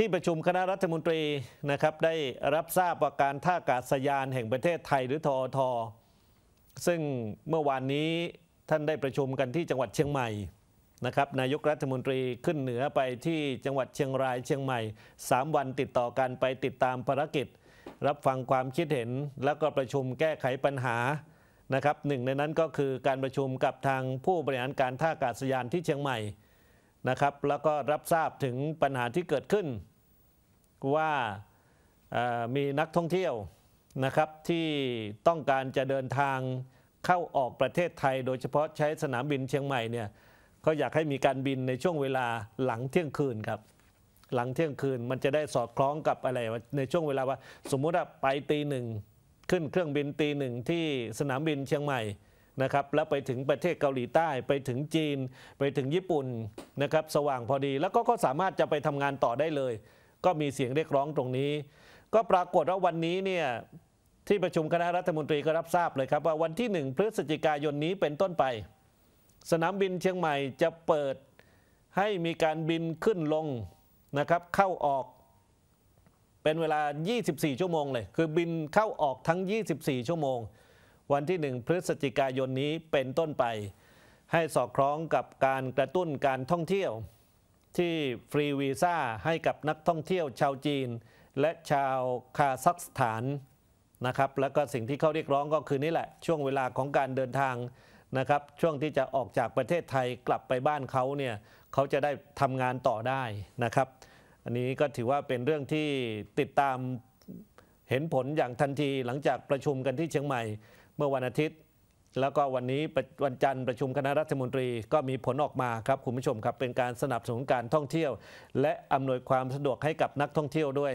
ที่ประชุมคณะรัฐมนตรีนะครับได้รับทราบว่าการท่าอากาศยานแห่งประเทศไทยหรือทอทอซึ่งเมื่อวานนี้ท่านได้ประชุมกันที่จังหวัดเชียงใหม่นะครับนายกรัฐมนตรีขึ้นเหนือไปที่จังหวัดเชียงรายเชียงใหม่ 3 วันติดต่อกันไปติดตามภารกิจ รับฟังความคิดเห็น แล้วก็ประชุมแก้ไขปัญหานะครับหนึ่งในนั้นก็คือการประชุมกับทางผู้บริหารการท่าอากาศยานที่เชียงใหม่นะครับแล้วก็รับทราบถึงปัญหาที่เกิดขึ้น ว่ามีนักท่องเที่ยวนะครับที่ต้องการจะเดินทางเข้าออกประเทศไทย โดยเฉพาะใช้สนามบินเชียงใหม่เนี่ยก็อยากให้มีการบินในช่วงเวลาหลังเที่ยงคืนครับหลังเที่ยงคืนมันจะได้สอดคล้องกับอะไรในช่วงเวลาว่าสมมุติว่าไปตีหนึ่งขึ้นเครื่องบินตีหนึ่งที่สนามบินเชียงใหม่นะครับแล้วไปถึงประเทศเกาหลีใต้ไปถึงจีนไปถึงญี่ปุ่นนะครับสว่างพอดีแล้วก็ก็สามารถจะไปทำงานต่อได้เลย ก็มีเสียงเรียกร้องตรงนี้ ก็ปรากฏว่าวันนี้เนี่ยที่ประชุมคณะรัฐมนตรีก็รับทราบเลยครับว่าวันที่ 1 พฤศจิกายนนี้เป็นต้นไป สนามบินเชียงใหม่จะเปิดให้มีการบินขึ้นลงนะครับเข้าออก เป็นเวลา 24 ชั่วโมงเลย คือบินเข้าออกทั้ง 24 ชั่วโมงวันที่1พฤศจิกายนนี้เป็นต้นไป ให้สอดคล้องกับการกระตุ้นการท่องเที่ยว ที่ฟรีวีซ่าให้กับนักท่องเที่ยว ชาวจีน และชาวคาซัคสถานนะครับแล้วก็สิ่งที่เขาเรียกร้องก็คือนี่แหละ ช่วงเวลาของการเดินทางนะครับช่วงที่จะออกจากประเทศไทยกลับไปบ้านเขาเนี่ยเขาจะได้ทำงานต่อได้นะครับ อันนี้ก็ถือว่าเป็นเรื่องที่ติดตามเห็นผลอย่างทันทีหลังจากประชุมกันที่เชียงใหม่เมื่อวันอาทิตย์ แล้วก็วันนี้วันจันทร์ประชุมคณะรัฐมนตรีก็มีผลออกมาครับคุณผู้ชมครับเป็นการสนับสนุนการท่องเที่ยว และอำนวยความสะดวกให้กับนักท่องเที่ยวด้วย